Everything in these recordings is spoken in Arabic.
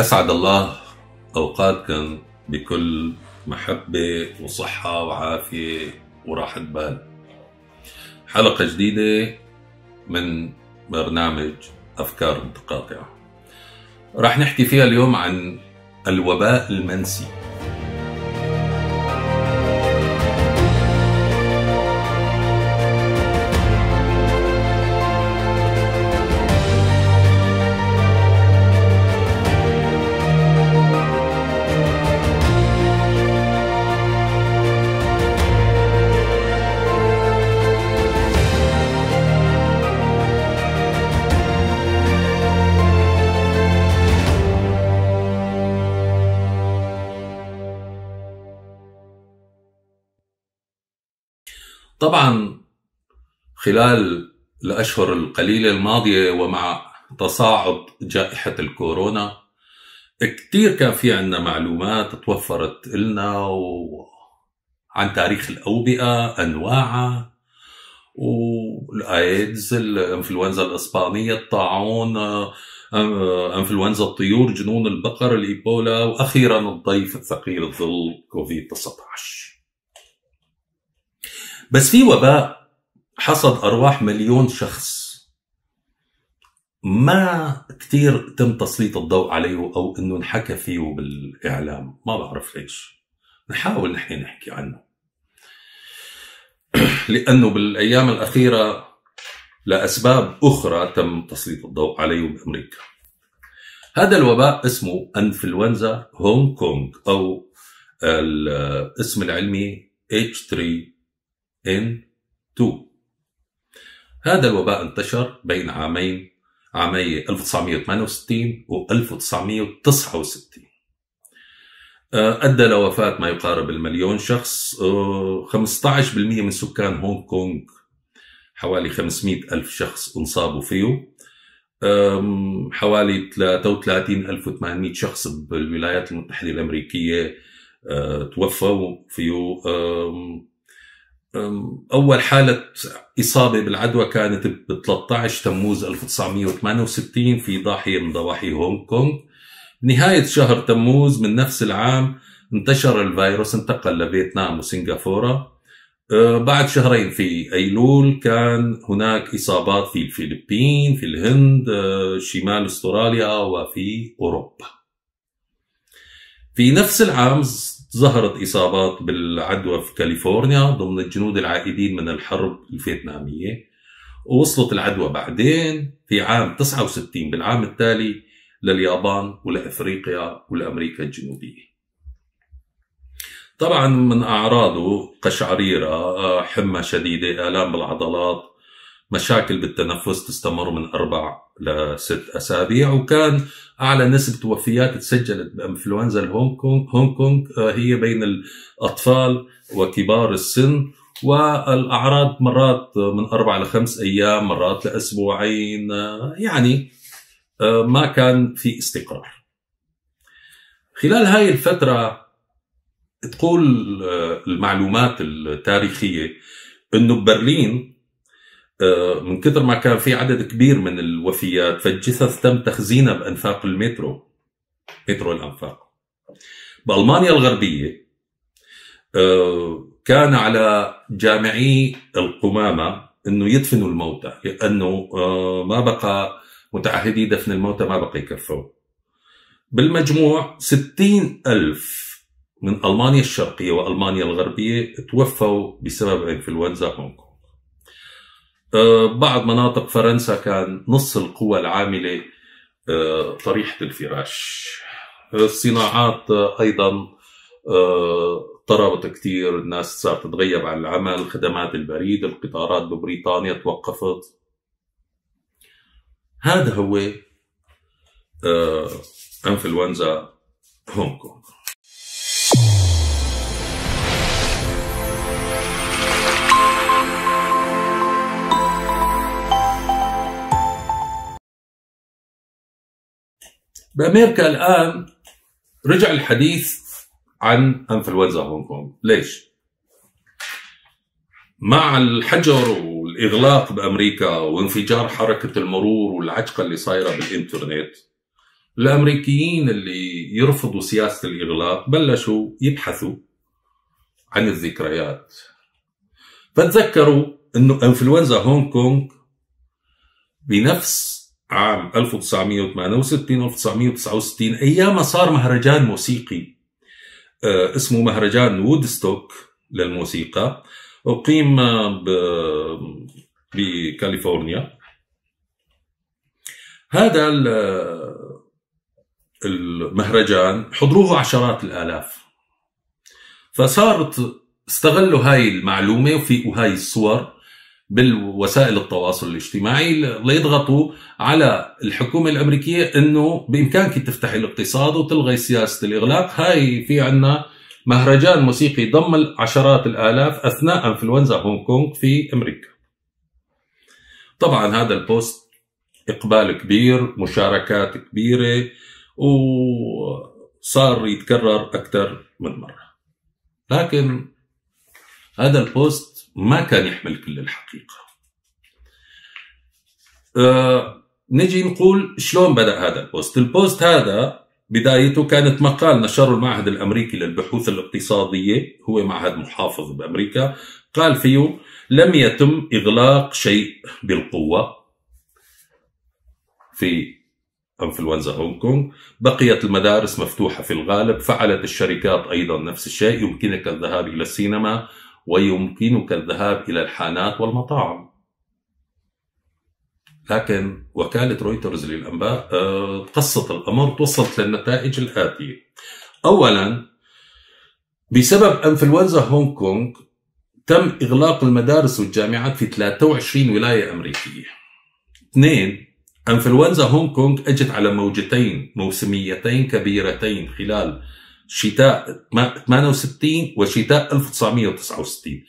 أسعد الله أوقاتكم بكل محبة وصحة وعافية وراحة بال حلقة جديدة من برنامج أفكار متقاطعة راح نحكي فيها اليوم عن الوباء المنسي طبعا خلال الأشهر القليلة الماضية ومع تصاعد جائحة الكورونا كتير كان في عنا معلومات توفرت لنا و... عن تاريخ الأوبئة أنواعها والأيدز الإنفلونزا الإسبانية الطاعون إنفلونزا الطيور جنون البقر الإيبولا وأخيرا الضيف الثقيل الظل كوفيد 19 بس في وباء حصد أرواح مليون شخص ما كتير تم تسليط الضوء عليه أو أنه انحكى فيه بالإعلام ما بعرف ليش نحاول نحن نحكي عنه لأنه بالأيام الأخيرة لأسباب أخرى تم تسليط الضوء عليه بأمريكا هذا الوباء اسمه انفلونزا هونغ كونغ أو الاسم العلمي H3 N2 هذا الوباء انتشر بين عامين عامي 1968 و 1969 آه، أدى لوفاة ما يقارب المليون شخص 15% آه، من سكان هونغ كونغ حوالي 500 ألف شخص انصابوا فيه حوالي 33800 شخص بالولايات المتحدة الأمريكية آه، توفوا فيه اول حاله اصابه بالعدوى كانت ب 13 تموز 1968 في ضاحيه من ضواحي هونغ كونغ نهايه شهر تموز من نفس العام انتشر الفيروس انتقل لفيتنام وسنغافوره أه، بعد شهرين في ايلول كان هناك اصابات في الفلبين في الهند أه، شمال استراليا وفي اوروبا في نفس العام ظهرت إصابات بالعدوى في كاليفورنيا ضمن الجنود العائدين من الحرب الفيتنامية ووصلت العدوى بعدين في عام 69 بالعام التالي لليابان ولأفريقيا ولأمريكا الجنوبية طبعا من أعراضه قشعريرة آه، حمى شديدة آلام بالعضلات مشاكل بالتنفس تستمر من أربع لست أسابيع وكان أعلى نسبة وفيات تسجلت بإنفلونزا الهونغ كونغ هونغ كونغ آه، هي بين الأطفال وكبار السن والأعراض مرات من أربع لخمس أيام مرات لأسبوعين آه، يعني آه، ما كان في استقرار خلال هاي الفترة تقول المعلومات التاريخية أنه ببرلين آه، من كثر ما كان في عدد كبير من الوفيات فالجثث تم تخزينها بانفاق المترو مترو الانفاق بالمانيا الغربيه آه، كان على جامعي القمامه انه يدفنوا الموتى لانه آه، ما بقى متعهدي دفن الموتى ما بقى يكفوا بالمجموع ستين ألف من ألمانيا الشرقية وألمانيا الغربية توفوا بسبب إنفلونزا هونغ بعض مناطق فرنسا كان نص القوى العاملة آه، طريحة الفراش الصناعات آه، أيضا اضطربت آه، كثير الناس صارت تتغيب عن العمل خدمات البريد القطارات ببريطانيا توقفت هذا هو انفلونزا هونغ كونغ بامريكا الان رجع الحديث عن انفلونزا هونغ كونغ ليش؟ مع الحجر والاغلاق بامريكا وانفجار حركه المرور والعجقه اللي صايره بالانترنت الامريكيين اللي يرفضوا سياسه الاغلاق بلشوا يبحثوا عن الذكريات فتذكروا انه انفلونزا هونغ كونغ بنفس عام 1968 1969 ايام صار مهرجان موسيقي آه، اسمه مهرجان وودستوك للموسيقى اقيم آه، بكاليفورنيا هذا آه، المهرجان حضروه عشرات الالاف فصارت استغلوا هاي المعلومه وفي وهاي الصور بالوسائل التواصل الاجتماعي ليضغطوا على الحكومة الأمريكية أنه بإمكانك تفتحي الاقتصاد وتلغي سياسة الإغلاق هاي في عنا مهرجان موسيقي ضم عشرات الآلاف أثناء أنفلونزا هونغ كونغ في أمريكا طبعا هذا البوست إقبال كبير مشاركات كبيرة وصار يتكرر أكثر من مرة لكن هذا البوست ما كان يحمل كل الحقيقة أه نجي نقول شلون بدأ هذا البوست البوست هذا بدايته كانت مقال نشره المعهد الأمريكي للبحوث الاقتصادية هو معهد محافظ بأمريكا قال فيه لم يتم إغلاق شيء بالقوة في انفلونزا هونغ كونغ بقيت المدارس مفتوحة في الغالب فعلت الشركات أيضا نفس الشيء يمكنك الذهاب إلى السينما ويمكنك الذهاب إلى الحانات والمطاعم لكن وكالة رويترز للأنباء آه، قصت الأمر توصلت للنتائج الآتية أولا بسبب أنفلونزا هونغ كونغ تم إغلاق المدارس والجامعات في 23 ولاية أمريكية اثنين أنفلونزا هونغ كونغ أجت على موجتين موسميتين كبيرتين خلال شتاء 68 وشتاء 1969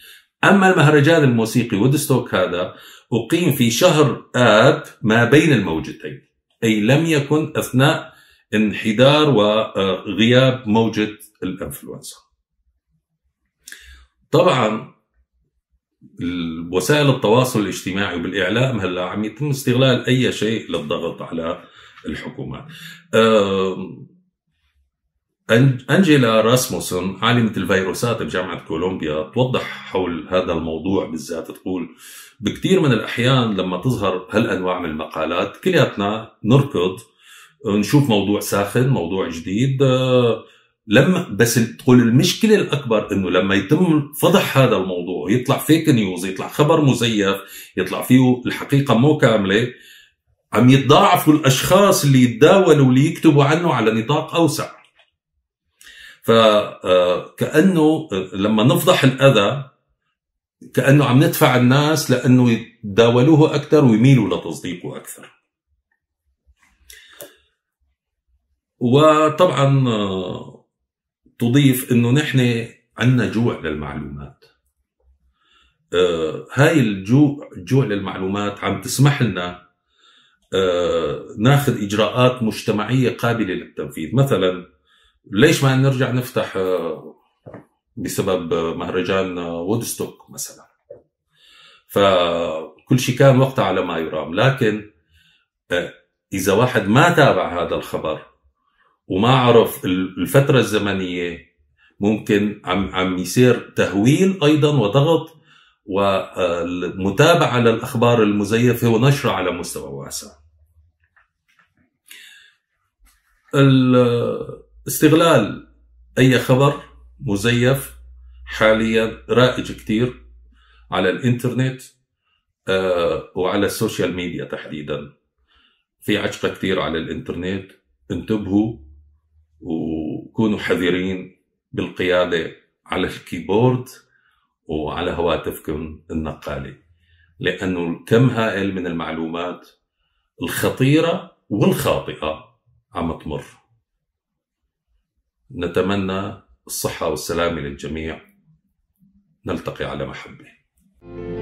أما المهرجان الموسيقي وودستوك هذا أقيم في شهر آب ما بين الموجتين أي لم يكن أثناء انحدار وغياب موجة الإنفلونزا طبعا وسائل التواصل الاجتماعي بالإعلام هلا عم يتم استغلال أي شيء للضغط على الحكومات أه أنجيلا راسموسون عالمة الفيروسات بجامعة كولومبيا توضح حول هذا الموضوع بالذات تقول بكثير من الأحيان لما تظهر هالأنواع من المقالات كلياتنا نركض نشوف موضوع ساخن موضوع جديد لما بس تقول المشكله الاكبر انه لما يتم فضح هذا الموضوع يطلع فيك نيوز يطلع خبر مزيف يطلع فيه الحقيقه مو كامله عم يتضاعفوا الاشخاص اللي يتداولوا واللي يكتبوا عنه على نطاق اوسع فكأنه آه، آه، لما نفضح الأذى كأنه عم ندفع الناس لأنه يتداولوه أكثر ويميلوا لتصديقه أكثر وطبعا آه، تضيف أنه نحن عندنا جوع للمعلومات هاي الجوع جوع للمعلومات عم تسمح لنا ناخذ إجراءات مجتمعية قابلة للتنفيذ مثلاً ليش ما نرجع نفتح آه، بسبب آه، مهرجان آه، وودستوك مثلا فكل شيء كان وقتها على ما يرام لكن اذا واحد ما تابع هذا الخبر وما عرف الفتره الزمنيه ممكن عم عم يصير تهويل ايضا وضغط والمتابعه للاخبار المزيفه ونشرها على مستوى واسع استغلال أي خبر مزيف حاليا رائج كتير على الإنترنت آه، وعلى السوشيال ميديا تحديدا في عجقة كتير على الإنترنت انتبهوا وكونوا حذرين بالقيادة على الكيبورد وعلى هواتفكم النقالة لأنه كم هائل من المعلومات الخطيرة والخاطئة عم تمر نتمنى الصحة والسلامة للجميع نلتقي على محبة thank you